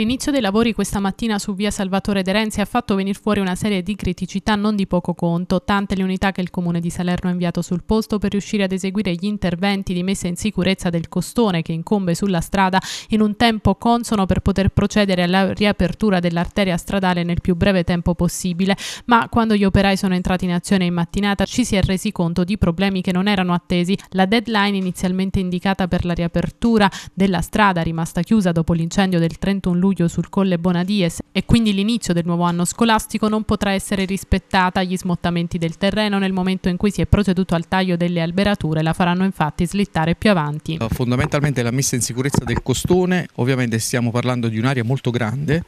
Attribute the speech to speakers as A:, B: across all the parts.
A: L'inizio dei lavori questa mattina su via Salvatore De Renzi ha fatto venire fuori una serie di criticità non di poco conto, tante le unità che il comune di Salerno ha inviato sul posto per riuscire ad eseguire gli interventi di messa in sicurezza del costone che incombe sulla strada in un tempo consono per poter procedere alla riapertura dell'arteria stradale nel più breve tempo possibile, ma quando gli operai sono entrati in azione in mattinata ci si è resi conto di problemi che non erano attesi. La deadline inizialmente indicata per la riapertura della strada rimasta chiusa dopo l'incendio del 31 luglio luglio sul Colle Bonadies e quindi l'inizio del nuovo anno scolastico non potrà essere rispettata. Gli smottamenti del terreno nel momento in cui si è proceduto al taglio delle alberature la faranno infatti slittare più avanti.
B: Eh, fondamentalmente la messa in sicurezza del costone, ovviamente stiamo parlando di un'area molto grande,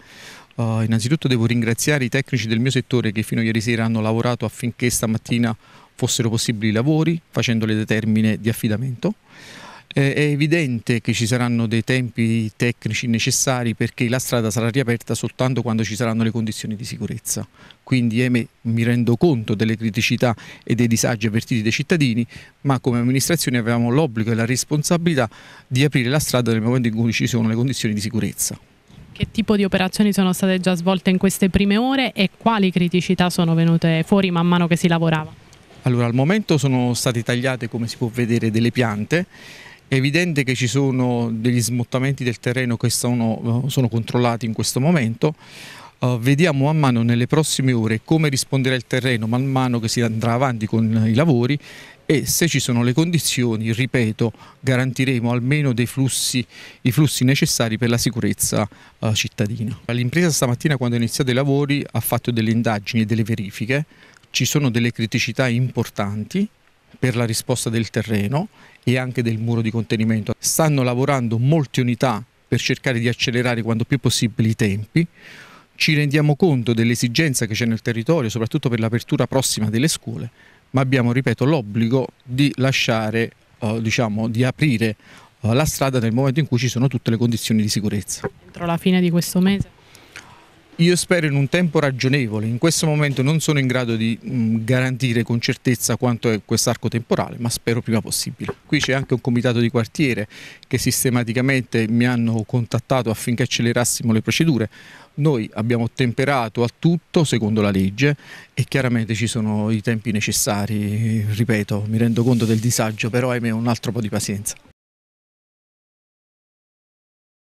B: Uh, innanzitutto devo ringraziare i tecnici del mio settore che fino a ieri sera hanno lavorato affinché stamattina fossero possibili i lavori facendo le determine di affidamento. Eh, è evidente che ci saranno dei tempi tecnici necessari perché la strada sarà riaperta soltanto quando ci saranno le condizioni di sicurezza. Quindi eh, mi rendo conto delle criticità e dei disagi avvertiti dai cittadini, ma come amministrazione avevamo l'obbligo e la responsabilità di aprire la strada nel momento in cui ci sono le condizioni di sicurezza.
A: Che tipo di operazioni sono state già svolte in queste prime ore e quali criticità sono venute fuori man mano che si lavorava?
B: Allora, al momento sono state tagliate, come si può vedere, delle piante è evidente che ci sono degli smottamenti del terreno che sono, sono controllati in questo momento. Uh, vediamo a mano nelle prossime ore come risponderà il terreno man mano che si andrà avanti con i lavori e se ci sono le condizioni, ripeto, garantiremo almeno dei flussi, i flussi necessari per la sicurezza uh, cittadina. L'impresa stamattina quando ha iniziato i lavori ha fatto delle indagini e delle verifiche, ci sono delle criticità importanti per la risposta del terreno e anche del muro di contenimento. Stanno lavorando molte unità per cercare di accelerare quanto più possibile i tempi. Ci rendiamo conto dell'esigenza che c'è nel territorio, soprattutto per l'apertura prossima delle scuole, ma abbiamo, ripeto, l'obbligo di lasciare, eh, diciamo, di aprire eh, la strada nel momento in cui ci sono tutte le condizioni di sicurezza.
A: Entro la fine di questo mese?
B: Io spero in un tempo ragionevole, in questo momento non sono in grado di mh, mm, garantire con certezza quanto è quest'arco temporale, ma spero prima possibile. Qui c'è anche un comitato di quartiere che sistematicamente mi hanno contattato affinché accelerassimo le procedure. Noi abbiamo temperato a tutto secondo la legge e chiaramente ci sono i tempi necessari, ripeto, mi rendo conto del disagio, però ahimè un altro po' di pazienza.